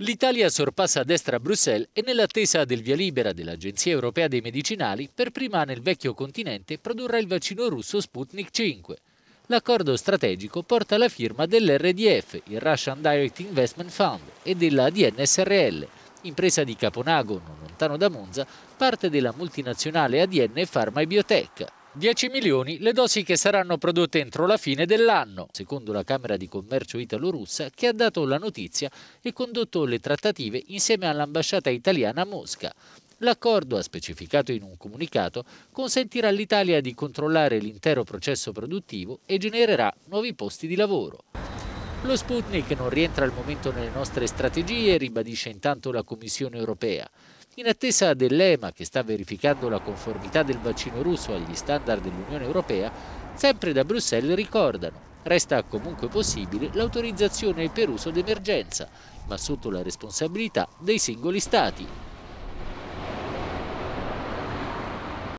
L'Italia sorpassa a destra Bruxelles e nell'attesa del via libera dell'Agenzia Europea dei Medicinali, per prima nel vecchio continente produrrà il vaccino russo Sputnik 5. L'accordo strategico porta la firma dell'RDF, il Russian Direct Investment Fund, e della DNSRL, impresa di Caponago, non lontano da Monza, parte della multinazionale ADN Pharma e Biotech. 10 milioni le dosi che saranno prodotte entro la fine dell'anno, secondo la Camera di Commercio italo-russa che ha dato la notizia e condotto le trattative insieme all'ambasciata italiana a Mosca. L'accordo, ha specificato in un comunicato, consentirà all'Italia di controllare l'intero processo produttivo e genererà nuovi posti di lavoro. Lo Sputnik non rientra al momento nelle nostre strategie, ribadisce intanto la Commissione europea. In attesa dell'EMA, che sta verificando la conformità del vaccino russo agli standard dell'Unione Europea, sempre da Bruxelles ricordano resta comunque possibile l'autorizzazione per uso d'emergenza, ma sotto la responsabilità dei singoli Stati.